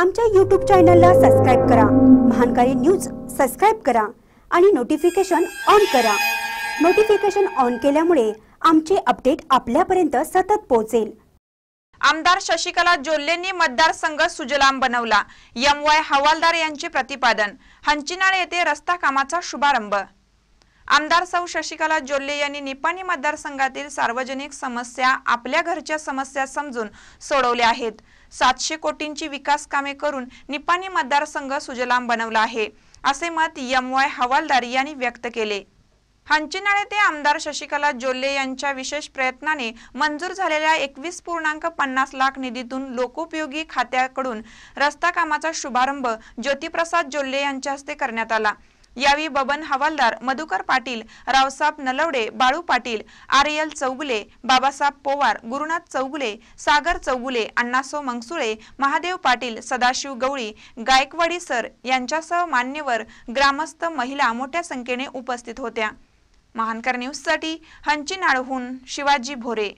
आमच्या यूट्यूब चॅनलला सबस्क्राईब करा महानकारी न्यूज सबस्क्राईब करा आणि नोटिफिकेशन ऑन करा नोटिफिकेशन ऑन केल्यामुळे आमचे अपडेट आपल्यापर्यंत सतत पोहोचेल आमदार शशिकला जोल्लेंनी मतदारसंघ सुजलाम बनवला एम वाय हवालदार यांचे प्रतिपादन हंचिनाळे येथे रस्ता कामाचा शुभारंभ आमदार सौ शशिकला जोल्ले यांनी निपाणी मतदारसंघातील सार्वजनिक समस्या आपल्या घरच्या समस्या समजून सोडवल्या आहेत सातशे कोटींची विकास कामे करून निपाणी मतदारसंघ सुजलाम बनवला आहे असे मत यमवाय वाय हवालदार यांनी व्यक्त केले हंचिनाळे ते आमदार शशिकला जोल्ले यांच्या विशेष प्रयत्नाने मंजूर झालेल्या एकवीस पूर्णांक पन्नास लाख निधीतून लोकोपयोगी खात्याकडून रस्ता कामाचा शुभारंभ ज्योतिप्रसाद जोल्ले यांच्या हस्ते करण्यात आला यावी बबन हवालदार मधुकर पाटील रावसाब नलवडे बाळू पाटील आर्यल चौगुले बाबासाहेब पोवार गुरुनाथ चौगुले सागर चौगुले अण्णासो मंगसुळे महादेव पाटील सदाशिव गवळी गायकवाडी सर यांच्यासह मान्यवर ग्रामस्थ महिला मोठ्या संख्येने उपस्थित होत्या महानकर न्यूजसाठी नाळहून शिवाजी भोरे